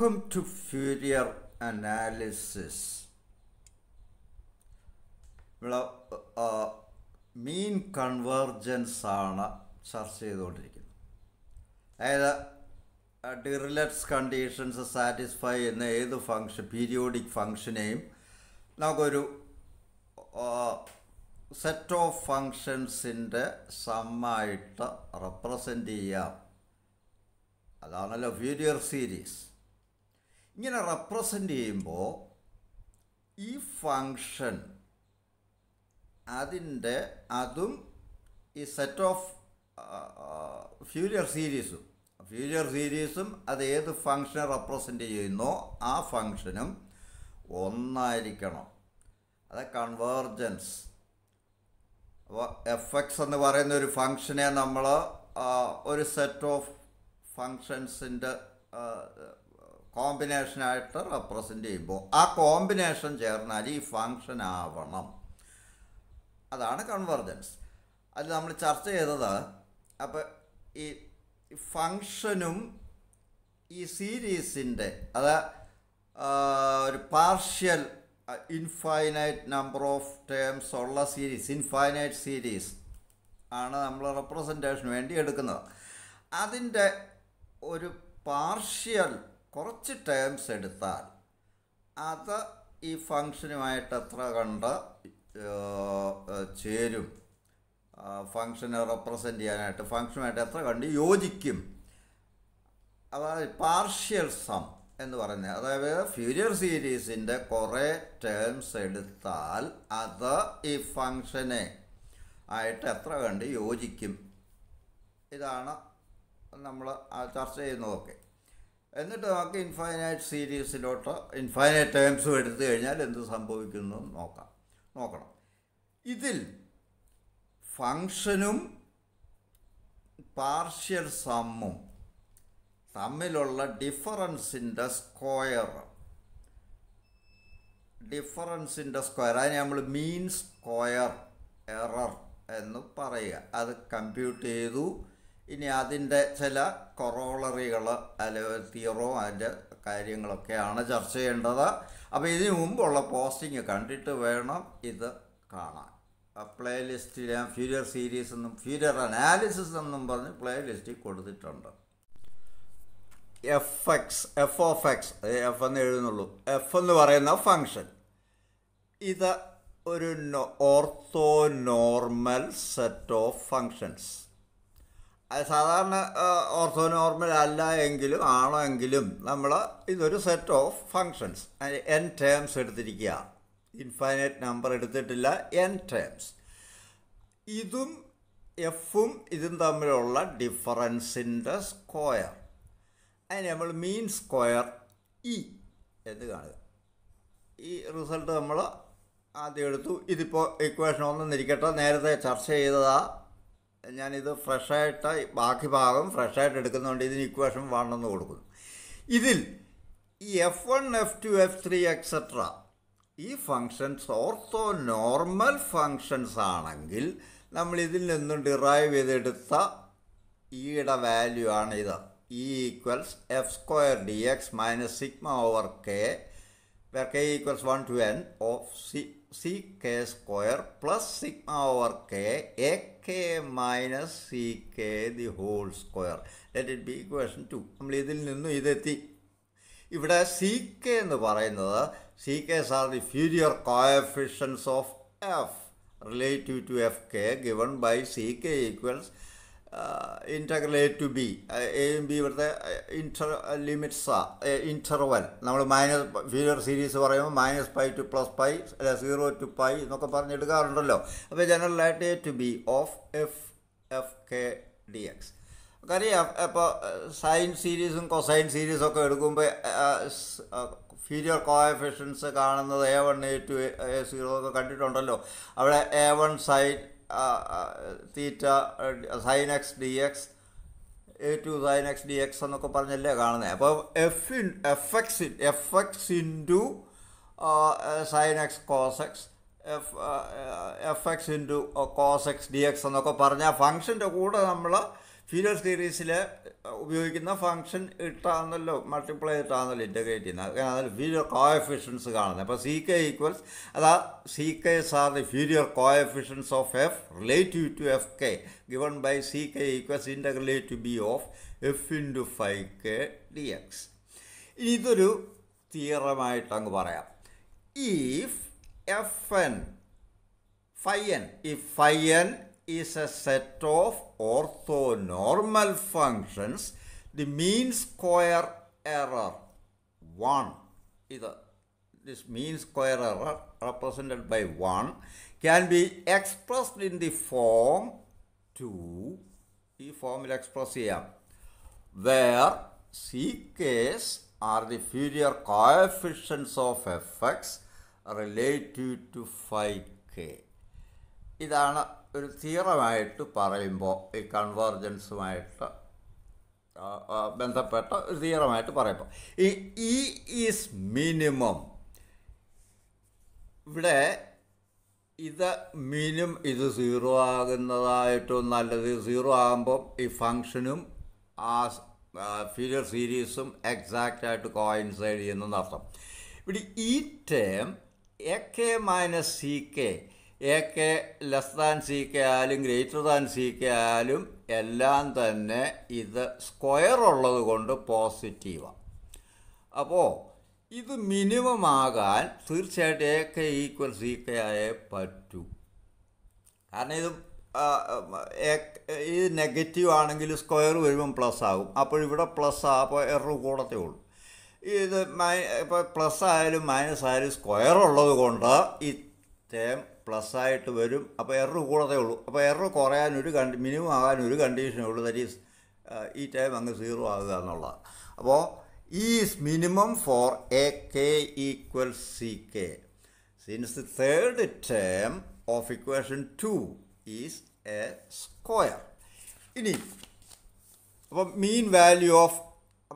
Welcome to Fourier analysis. Mean convergence ആണ് ചർച്ച ചെയ്തുകൊണ്ടിരിക്കുന്നത് അതായത് ഡിറിലറ്റ്സ് കണ്ടീഷൻസ് സാറ്റിസ്ഫൈ ചെയ്യുന്ന ഏത് ഫങ്ഷൻ പീരിയോഡിക് ഫങ്ഷനെയും നമുക്കൊരു സെറ്റ് ഓഫ് ഫങ്ഷൻസിൻ്റെ സമ്മായിട്ട് റെപ്രസെൻ്റ് ചെയ്യാം അതാണല്ലോ ഫ്യൂരിയർ സീരീസ് ഇങ്ങനെ റെപ്രസെൻ്റ് ചെയ്യുമ്പോൾ ഈ ഫങ്ഷൻ അതിൻ്റെ അതും ഈ സെറ്റ് ഓഫ് ഫ്യൂരിയർ സീരീസും ഫ്യൂരിയർ സീരീസും അത് ഏത് ഫങ്ഷനെ റെപ്രസെൻ്റ് ചെയ്യുന്നോ ആ ഫങ്ഷനും ഒന്നായിരിക്കണം അത് കൺവേർജൻസ് അപ്പോൾ എഫ് എക്സ് എന്ന് പറയുന്ന ഒരു ഫങ്ഷനെ നമ്മൾ ഒരു സെറ്റ് ഓഫ് ഫങ്ഷൻസിൻ്റെ കോമ്പിനേഷനായിട്ട് റെപ്രസെൻ്റ് ചെയ്യുമ്പോൾ ആ കോമ്പിനേഷൻ ചേർന്നാൽ ഈ ഫങ്ഷൻ ആവണം അതാണ് കൺവെർജൻസ് അത് നമ്മൾ ചർച്ച ചെയ്തത് അപ്പോൾ ഈ ഫങ്ഷനും ഈ സീരീസിൻ്റെ അത് ഒരു partial infinite number of terms ഉള്ള സീരീസ് ഇൻഫൈനൈറ്റ് സീരീസ് ആണ് നമ്മൾ റെപ്രസെൻറ്റേഷന് വേണ്ടി എടുക്കുന്നത് അതിൻ്റെ ഒരു പാർഷ്യൽ കുറച്ച് ടേംസ് എടുത്താൽ അത് ഈ ഫങ്ഷനുമായിട്ട് എത്ര കണ്ട് ചേരും ഫങ്ഷനെ റെപ്രസെൻ്റ് ചെയ്യാനായിട്ട് ഫങ്ഷനുമായിട്ട് എത്ര കണ്ട് യോജിക്കും അതായത് പാർഷ്യൽ സം എന്ന് പറയുന്നത് അതായത് ഫ്യൂരിയർ സീരീസിൻ്റെ കുറേ ടേംസ് എടുത്താൽ അത് ഈ ഫങ്ഷനെ ആയിട്ട് എത്ര കണ്ട് യോജിക്കും ഇതാണ് നമ്മൾ ചർച്ച ചെയ്യുന്നതൊക്കെ എന്നിട്ട് നമുക്ക് ഇൻഫൈനൈറ്റ് സീരീസിലോട്ട് ഇൻഫൈനൈറ്റ് ടേംസും എടുത്തു കഴിഞ്ഞാൽ എന്ത് സംഭവിക്കുന്നു നോക്കാം നോക്കണം ഇതിൽ ഫങ്ഷനും പാർഷ്യൽ സമ്മും തമ്മിലുള്ള ഡിഫറൻസിൻ്റെ സ്ക്വയർ ഡിഫറൻസിൻ്റെ സ്ക്വയർ അതിന് നമ്മൾ മീൻ സ്ക്വയർ എറർ എന്ന് പറയുക അത് കമ്പ്യൂട്ട് ചെയ്തു ഇനി അതിൻ്റെ ചില കൊറോളറികൾ അല്ലെ തിയറോ അതിൻ്റെ കാര്യങ്ങളൊക്കെയാണ് ചർച്ച ചെയ്യേണ്ടത് അപ്പോൾ ഇതിനു മുമ്പുള്ള പോസ്റ്റിങ് കണ്ടിട്ട് വേണം ഇത് കാണാൻ പ്ലേലിസ്റ്റിൽ ഞാൻ ഫ്യൂരിയർ സീരീസ് എന്നും ഫ്യൂരിയർ അനാലിസിസ് എന്നും പറഞ്ഞ് ലിസ്റ്റിൽ കൊടുത്തിട്ടുണ്ട് f x f of x f എന്ന് എഴുതുന്നുള്ളൂ എഫ് എന്ന് പറയുന്ന ഫങ്ഷൻ ഇത് ഒരു orthonormal set of functions സാധാരണ ഓർത്തോ നോർമൽ അല്ല എങ്കിലും ആണോ എങ്കിലും നമ്മൾ ഇതൊരു set of functions n terms എടുത്തിരിക്കുക ഇൻഫൈനൈറ്റ് നമ്പർ എടുത്തിട്ടില്ല എൻ ടേംസ് ഇതും എഫും ഇതും തമ്മിലുള്ള ഡിഫറൻസിൻ്റെ സ്ക്വയർ അതിന് നമ്മൾ മീൻ സ്ക്വയർ ഇ എന്ന് കാണുക ഈ റിസൾട്ട് നമ്മൾ ആദ്യം എടുത്തു ഇതിപ്പോൾ ഇക്വേഷൻ ഒന്നും ഇരിക്കട്ടെ നേരത്തെ ചർച്ച ചെയ്തതാണ് ഞാനിത് ഫ്രഷായിട്ട് ബാക്കി ഭാഗം ഫ്രഷായിട്ട് എടുക്കുന്നതുകൊണ്ട് ഇതിന് ഇക്വേഷൻ വേണമെന്ന് കൊടുക്കുന്നു ഇതിൽ ഈ f one f two f three etcetera ഈ ഫങ്ഷൻസ് ഓർത്തോ നോർമൽ ഫങ്ഷൻസ് ആണെങ്കിൽ നമ്മൾ ഇതിൽ നിന്നും ഡിറൈവ് ചെയ്തെടുത്ത ഈയുടെ e വാല്യൂ ആണ് ഇത് ഈ equals f square d x minus sigma over k where k equals 1 to n of c, c k square plus sigma over k a k minus c k the whole square. Let it be equation 2. നമ്മൾ ഇതിൽ നിന്നും ഇതെത്തി ഇവിടെ C k എന്ന് പറയുന്നത് c ks are the Fourier coefficients of f relative to f k given by c k equals integral a to b എയും b ഇവിടുത്തെ inter ലിമിറ്റ്സാ interval നമ്മൾ മൈനസ് ഫീലർ സീരീസ് പറയുമ്പോൾ minus pi to plus pi അല്ലെ zero to pi എന്നൊക്കെ പറഞ്ഞെടുക്കാറുണ്ടല്ലോ അപ്പോൾ ജനറലായിട്ട് a to b of f f k d x നമുക്കറിയാം അപ്പോൾ സൈൻ സീരീസും കൊസൈൻ സീരീസും ഒക്കെ എടുക്കുമ്പോൾ ഫീരിയർ കോഎഫിഷ്യൻസ് കാണുന്നത് A one a two a zero ഒക്കെ കണ്ടിട്ടുണ്ടല്ലോ അവിടെ a one sine theta sine x d x a two sine x d x എന്നൊക്കെ പറഞ്ഞല്ലേ കാണുന്നത് അപ്പോൾ f in f x f x into sine x cos x f f x into cos x d x എന്നൊക്കെ പറഞ്ഞാൽ ഫംഗ്ഷൻ്റെ കൂടെ നമ്മൾ Fourier സീരീസിലെ ഉപയോഗിക്കുന്ന ഫംഗ്ഷൻ ഇട്ടാണെന്നല്ലോ മൾട്ടിപ്ലൈ ഇട്ടാണല്ലോ ഇൻ്റഗ്രേറ്റ് ചെയ്യുന്നത് അതിൽ ഫീരിയർ കോയഫിഷ്യൻസ് കാണുന്നത് അപ്പോൾ സി കെ ഈക്വൽസ് അതാ c ks are the Fourier coefficients of f relative to f k given by c k equals integrate to b of f into five k d x ഇതൊരു തിയറമായിട്ട് അങ്ങ് പറയാം if f n phi n ഈ phi n is a set of orthonormal functions. The mean square error 1 is this mean square error represented by 1 can be expressed in the form 2 ഈ formula express here, where CKs are the Fourier coefficients of Fx related to phi k. ഇതാണ് ഒരു തീറമായിട്ട് പറയുമ്പോൾ ഈ കൺവേർജൻസുമായിട്ട് ബന്ധപ്പെട്ട ഒരു തീറമായിട്ട് പറയുമ്പോൾ ഈ is e minimum ഇവിടെ ഇത് മിനിമം ഇത് സീറോ ആകുന്നതായിട്ടും നല്ലത് സീറോ ആകുമ്പം ഈ ഫങ്ഷനും ആ ഫീരിയർ സീരീസും എക്സാക്റ്റ് ആയിട്ട് കോയിൻസൈഡ് ചെയ്യുന്നെന്നർത്ഥം ഇവിടെ ഈ term a k minus c k a k less than c k ആയാലും ഗ്രേറ്റർ ദാൻ സി കെ ആയാലും എല്ലാം തന്നെ ഇത് സ്ക്വയർ ഉള്ളത് കൊണ്ട് പോസിറ്റീവാണ് അപ്പോൾ ഇത് മിനിമം ആകാൻ തീർച്ചയായിട്ടും a k equal c k ആയേ പറ്റൂ കാരണം ഇത് ഇത് നെഗറ്റീവ് ആണെങ്കിൽ സ്ക്വയർ വരുമ്പം പ്ലസ് ആകും അപ്പോൾ ഇവിടെ പ്ലസ് ആകുമ്പോൾ അപ്പോൾ എറർ കൂടത്തേ ഉള്ളൂ ഇത് മൈ ഇപ്പോൾ പ്ലസ് ആയാലും മൈനസ് ആയാലും സ്ക്വയർ ഉള്ളത് കൊണ്ട് ഈ പ്ലസ് ആയിട്ട് വരും അപ്പോൾ എറർ കൂടതേ ഉള്ളൂ അപ്പോൾ എറർ കുറയാൻ ഒരു കണ്ടി മിനിമം ആകാൻ ഒരു കണ്ടീഷനേ ഉള്ളൂ ദറ്റ് ഈസ് ഈ ടൈം അങ്ങ് സീറോ ആകുക എന്നുള്ളതാണ് അപ്പോൾ is minimum for a k equal c k since the third term of equation two is a square ഇനി അപ്പം മീൻ വാല്യൂ ഓഫ്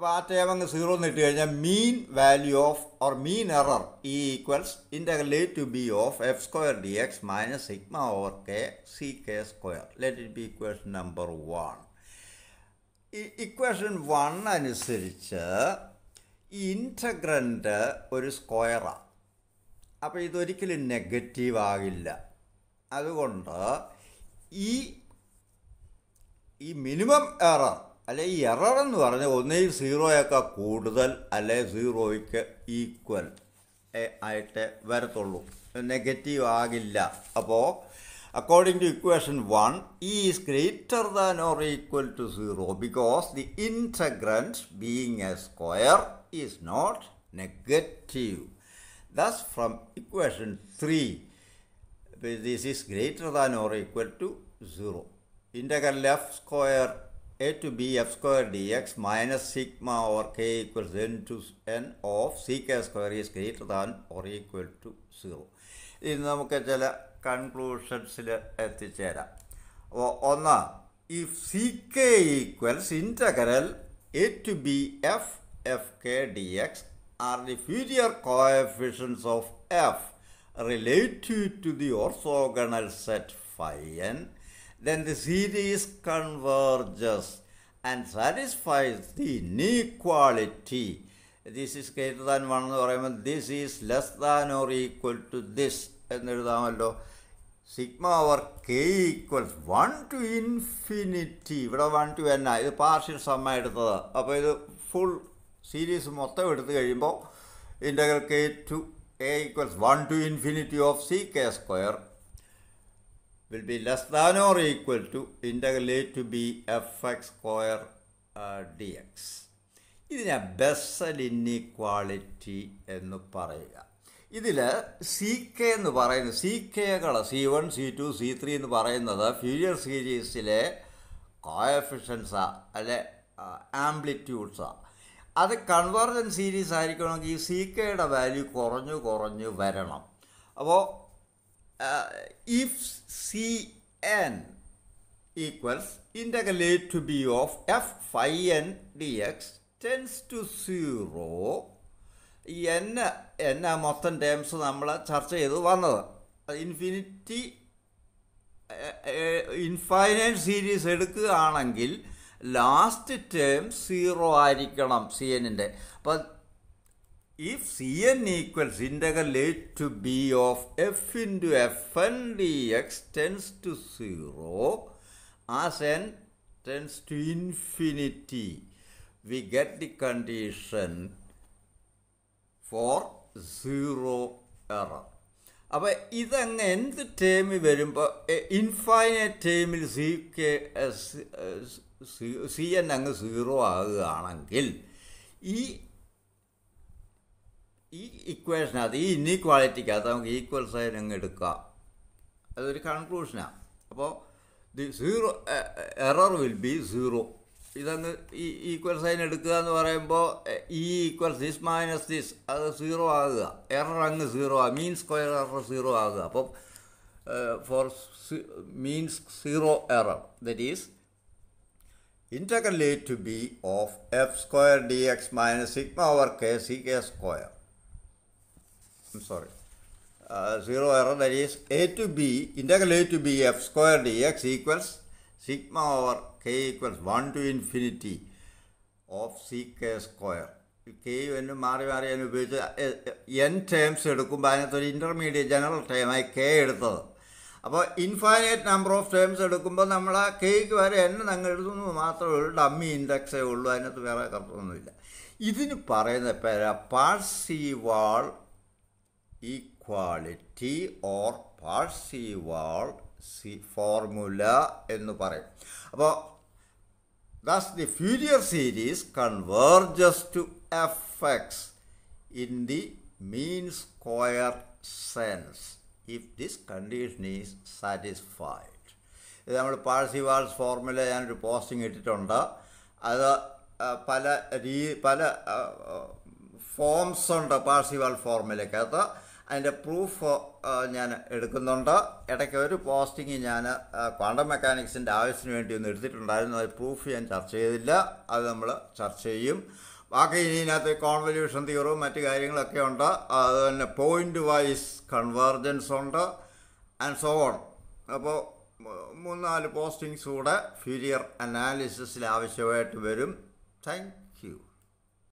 അപ്പോൾ ആ ടേം അങ്ങ് സീറോ എന്ന് ഇട്ട് കഴിഞ്ഞാൽ mean value of or mean error ഈ equals integrate to b of f square d x minus sigma over k c k square let it be equation number one equation one അനുസരിച്ച് ഈ ഇൻറ്റഗ്രൻ്റ് ഒരു സ്ക്വയറാണ് അപ്പോൾ ഇതൊരിക്കലും negative ആകില്ല അതുകൊണ്ട് ഈ ഈ മിനിമം എറർ അല്ലെ ഈ എറർ എന്ന് പറഞ്ഞാൽ ഒന്നേ സീറോയൊക്കെ കൂടുതൽ അല്ലെ സീറോയ്ക്ക് ഈക്വൽ ആയിട്ട് വരത്തുള്ളൂ നെഗറ്റീവ് ആകില്ല അപ്പോൾ according to equation one is greater than or equal to zero because the integrands being a square is not negative thus from equation three this is greater than or equal to zero integral f square a to b f square d x minus sigma or k equals n to n of c k square is greater than or equal to zero ഇന്ന് നമുക്ക് ചില കൺക്ലൂഷൻസിൽ എത്തിച്ചേരാം ഒന്ന് if c k equals integral a to b f f k d x are the Fourier coefficients of f relative to the orthogonal set phi n then the series converges and satisfies the inequality. This is greater than 1 എന്ന് പറയുമ്പോൾ this is less than or equal to this എന്നെഴുതാമല്ലോ sigma over k equals one to infinity ഇവിടെ one to n ആ ഇത് partial സമ്മ എടുത്തത് അപ്പോൾ ഇത് ഫുൾ സീരീസ് മൊത്തം എടുത്തു കഴിയുമ്പോൾ integral k to a equals one to infinity of c k square will be less than or equal to integral a to b fx square uh, dx. ഇതിനെ ബെസ്സൽ ഇന്നിക്വാളിറ്റി എന്ന് പറയുക ഇതിൽ c k എന്ന് പറയുന്നത് c കെകൾ c one c two c three എന്ന് പറയുന്നത് Fourier സീരീസിലെ കോയഫിഷ്യൻസാ അല്ലെ ആംപ്ലിറ്റ്യൂഡ്സാ അത് കൺവേർജൻ സീരീസ് ആയിരിക്കണമെങ്കിൽ സി കെയുടെ വാല്യൂ കുറഞ്ഞു കുറഞ്ഞു വരണം അപ്പോൾ uh, if Cn equals integral a to b of f phi n dx tends to zero n n ആ മൊത്തം ടേംസ് നമ്മൾ ചർച്ച ചെയ്ത് വന്നത് ഇൻഫിനിറ്റി ഇൻഫൈനൈറ്റ് സീരീസ് എടുക്കുകയാണെങ്കിൽ ലാസ്റ്റ് ടേം സീറോ ആയിരിക്കണം സി എന്നിൻ്റെ അപ്പം if Cn equals integral a to b of f into f fn dx tends to 0 as n tends to infinity, we get the condition for 0 error. അപ്പോൾ ഇതങ്ങ് എന്ത് term വരുമ്പോൾ infinite ടേമിൽ c k c n അങ്ങ് zero ആകുകയാണെങ്കിൽ ഈ ഈ ഇക്വേഷനകത്ത് ഈ ഇന്നീക്വാളിറ്റിക്കകത്ത് നമുക്ക് ഈക്വൽ സൈൻ അങ്ങ് എടുക്കാം അതൊരു കൺക്ലൂഷനാണ് അപ്പോൾ the zero error will be zero ഇതങ്ങ് ഈ ഈക്വൽ സൈൻ എടുക്കുക എന്ന് പറയുമ്പോൾ ഈ ഈക്വൽ ദിസ് മൈനസ് ദിസ് അത് സീറോ ആകുക എറർ അങ്ങ് സീറോ ആകുക മീൻ സ്ക്വയർ എറർ സീറോ ആകുക അപ്പം for means zero error that is to b of f square d x minus sigma over k c k square sorry sorry. Uh, 0 error that is a to b integral a to b f square dx equals sigma over k equals 1 to infinity of sec square. K എന്നും മാറി മാറി ഞാൻ ഉപയോഗിച്ച് N terms എടുക്കുമ്പോൾ അതിനകത്തൊരു intermediate general ടേമായി K എടുത്തത് അപ്പോൾ infinite number of terms എടുക്കുമ്പോൾ നമ്മൾ ആ കേക്ക് വരെ എന്നെ അങ്ങ് എഴുതുന്നു മാത്രമേ ഉള്ളൂ ഡമ്മി ഇൻഡെക്സേ ഉള്ളൂ അതിനകത്ത് വേറെ കറക്റ്റൊന്നുമില്ല ഇതിന് പറയുന്ന പേരാ Parseval equality or Parseval's formula എന്ന് പറയും അപ്പോൾ thus the Fourier series converges to f x in the mean square sense if this condition is satisfied ഇത് നമ്മൾ പാഴ്സിവാൾസ് ഫോർമുല ഞാനൊരു പോസ്റ്റിംഗ് ഇട്ടിട്ടുണ്ട് അത് പല രീ പല ഫോംസ് ഉണ്ട് പാഴ്സിവാൾ ഫോർമുലയ്ക്കകത്ത് അതിൻ്റെ പ്രൂഫ് ഞാൻ എടുക്കുന്നുണ്ട് ഇടയ്ക്ക് ഒരു പോസ്റ്റിംഗ് ഞാൻ ക്വാണ്ടം മെക്കാനിക്സിൻ്റെ ആവശ്യത്തിന് വേണ്ടി ഒന്ന് എടുത്തിട്ടുണ്ടായിരുന്നു അത് പ്രൂഫ് ഞാൻ ചർച്ച ചെയ്തില്ല അത് നമ്മൾ ചർച്ച ചെയ്യും ബാക്കി ഇതിനകത്ത് കോൺവല്യൂഷൻ തീറും മറ്റ് കാര്യങ്ങളൊക്കെ ഉണ്ട് അത് തന്നെ പോയിൻ്റ് വൈസ് കൺവേർജൻസ് ഉണ്ട് ആൻഡ് സോ ഓൺ അപ്പോൾ മൂന്നാല് പോസ്റ്റിങ്സ് കൂടെ ഫ്യൂരിയർ അനാലിസിസിൽ ആവശ്യമായിട്ട് വരും താങ്ക്